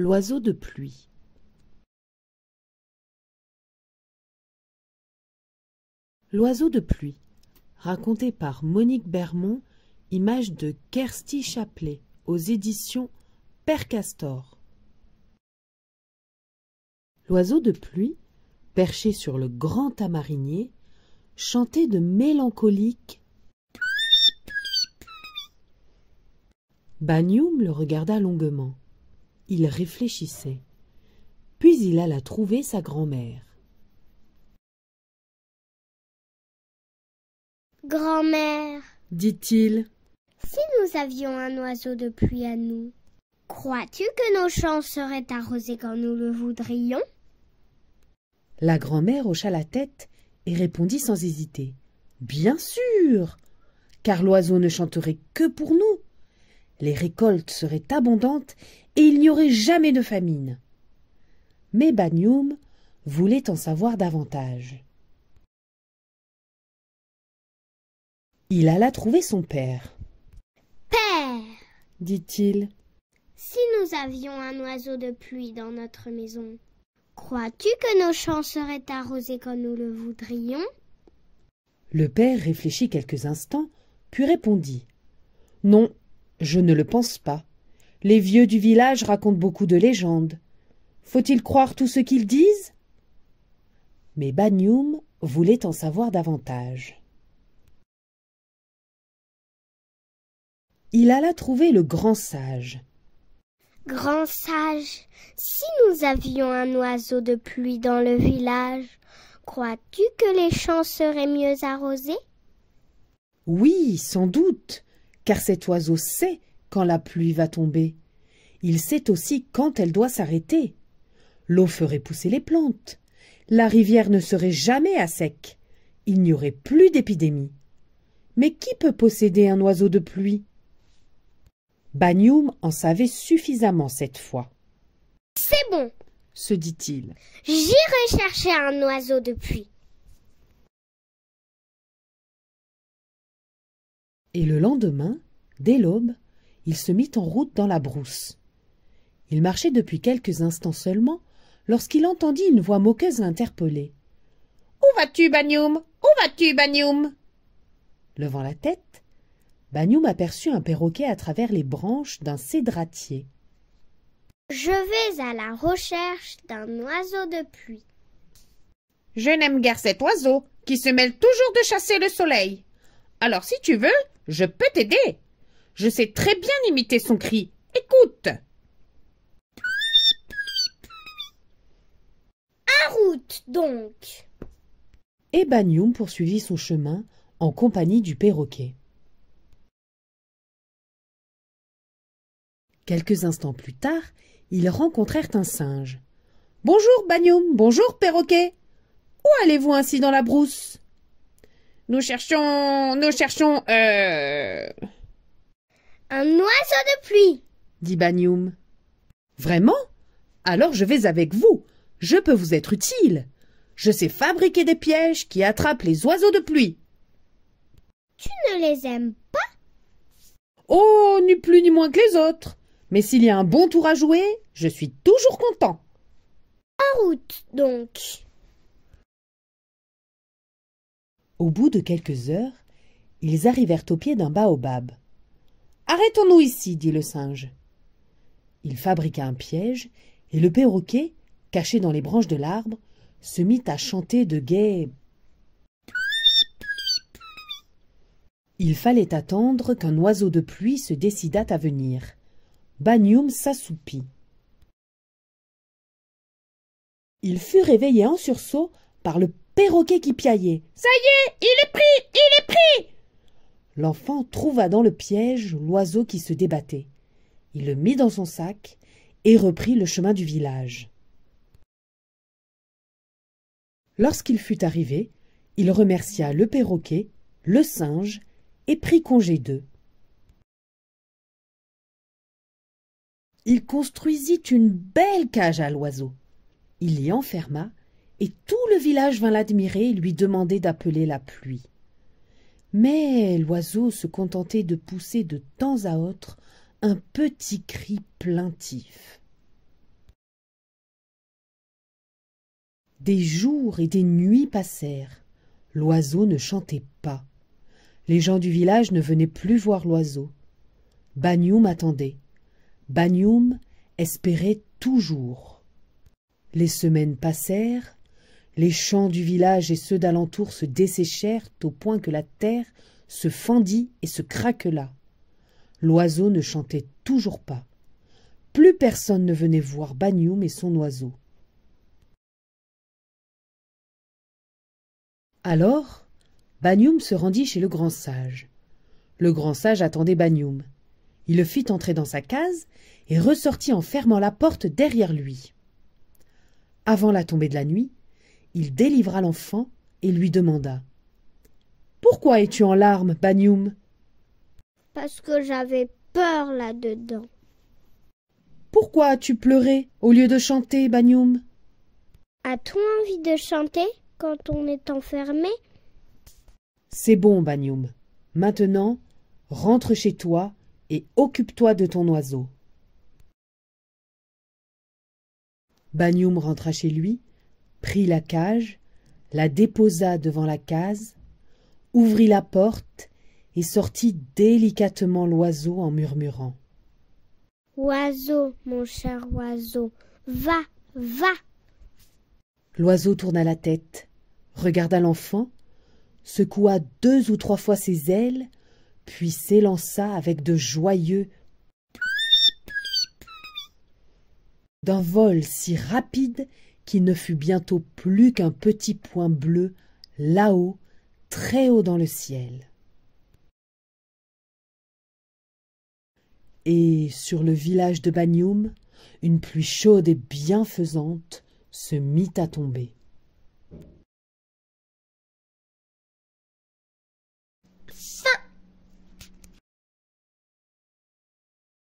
l'oiseau de pluie L'oiseau de pluie, raconté par Monique Bermond, image de Kersti Chaplet, aux éditions Père Castor. L'oiseau de pluie, perché sur le grand tamarinier, chantait de mélancolique Banyum le regarda longuement. Il réfléchissait. Puis il alla trouver sa grand-mère. Grand-mère, dit-il, si nous avions un oiseau de pluie à nous, crois-tu que nos champs seraient arrosés quand nous le voudrions La grand-mère hocha la tête et répondit sans hésiter. Bien sûr, car l'oiseau ne chanterait que pour nous, les récoltes seraient abondantes et il n'y aurait jamais de famine. Mais Banyum voulait en savoir davantage. Il alla trouver son père. Père dit-il. Si nous avions un oiseau de pluie dans notre maison, crois-tu que nos champs seraient arrosés comme nous le voudrions Le père réfléchit quelques instants, puis répondit. Non, je ne le pense pas. Les vieux du village racontent beaucoup de légendes. Faut-il croire tout ce qu'ils disent Mais Banyum voulait en savoir davantage. Il alla trouver le grand sage. Grand sage, si nous avions un oiseau de pluie dans le village, crois-tu que les champs seraient mieux arrosés Oui, sans doute car cet oiseau sait quand la pluie va tomber. Il sait aussi quand elle doit s'arrêter. L'eau ferait pousser les plantes. La rivière ne serait jamais à sec. Il n'y aurait plus d'épidémie. Mais qui peut posséder un oiseau de pluie Banyum en savait suffisamment cette fois. C'est bon, se dit-il. J'irai chercher un oiseau de pluie. et le lendemain, dès l'aube, il se mit en route dans la brousse. Il marchait depuis quelques instants seulement lorsqu'il entendit une voix moqueuse l'interpeller. Où vas-tu, Banyum Où vas-tu, Banyum Levant la tête, Banyum aperçut un perroquet à travers les branches d'un cédratier. Je vais à la recherche d'un oiseau de pluie. Je n'aime guère cet oiseau qui se mêle toujours de chasser le soleil. Alors si tu veux, je peux t'aider. Je sais très bien imiter son cri. Écoute. À route, donc. Et Banyoum poursuivit son chemin en compagnie du perroquet. Quelques instants plus tard, ils rencontrèrent un singe. Bonjour, Bagnoum, bonjour, perroquet. Où allez-vous ainsi dans la brousse nous cherchons... Nous cherchons... Euh, un oiseau de pluie, dit Banyoum. Vraiment Alors je vais avec vous. Je peux vous être utile. Je sais fabriquer des pièges qui attrapent les oiseaux de pluie. Tu ne les aimes pas Oh, ni plus ni moins que les autres. Mais s'il y a un bon tour à jouer, je suis toujours content. En route, donc. Au bout de quelques heures, ils arrivèrent au pied d'un baobab. Arrêtons-nous ici, dit le singe. Il fabriqua un piège, et le perroquet, caché dans les branches de l'arbre, se mit à chanter de gaie. Il fallait attendre qu'un oiseau de pluie se décidât à venir. Banyum s'assoupit. Il fut réveillé en sursaut par le perroquet qui piaillait. Ça y est, il est pris, il est pris L'enfant trouva dans le piège l'oiseau qui se débattait. Il le mit dans son sac et reprit le chemin du village. Lorsqu'il fut arrivé, il remercia le perroquet, le singe et prit congé d'eux. Il construisit une belle cage à l'oiseau. Il y enferma et tout le village vint l'admirer et lui demander d'appeler la pluie. Mais l'oiseau se contentait de pousser de temps à autre un petit cri plaintif. Des jours et des nuits passèrent. L'oiseau ne chantait pas. Les gens du village ne venaient plus voir l'oiseau. Banyum attendait. Banyum espérait toujours. Les semaines passèrent, les champs du village et ceux d'alentour se desséchèrent au point que la terre se fendit et se craquela. L'oiseau ne chantait toujours pas. Plus personne ne venait voir Banyoum et son oiseau. Alors, Banyum se rendit chez le grand sage. Le grand sage attendait Banyum. Il le fit entrer dans sa case et ressortit en fermant la porte derrière lui. Avant la tombée de la nuit, il délivra l'enfant et lui demanda Pourquoi es-tu en larmes, Banyum Parce que j'avais peur là-dedans. Pourquoi as-tu pleuré au lieu de chanter, Banyum A-t-on envie de chanter quand on est enfermé C'est bon, Banyum. Maintenant, rentre chez toi et occupe-toi de ton oiseau. Banyum rentra chez lui prit la cage, la déposa devant la case, ouvrit la porte et sortit délicatement l'oiseau en murmurant. Oiseau, mon cher oiseau, va, va. L'oiseau tourna la tête, regarda l'enfant, secoua deux ou trois fois ses ailes, puis s'élança avec de joyeux d'un vol si rapide qui ne fut bientôt plus qu'un petit point bleu, là-haut, très haut dans le ciel. Et sur le village de Bagnoum, une pluie chaude et bienfaisante se mit à tomber.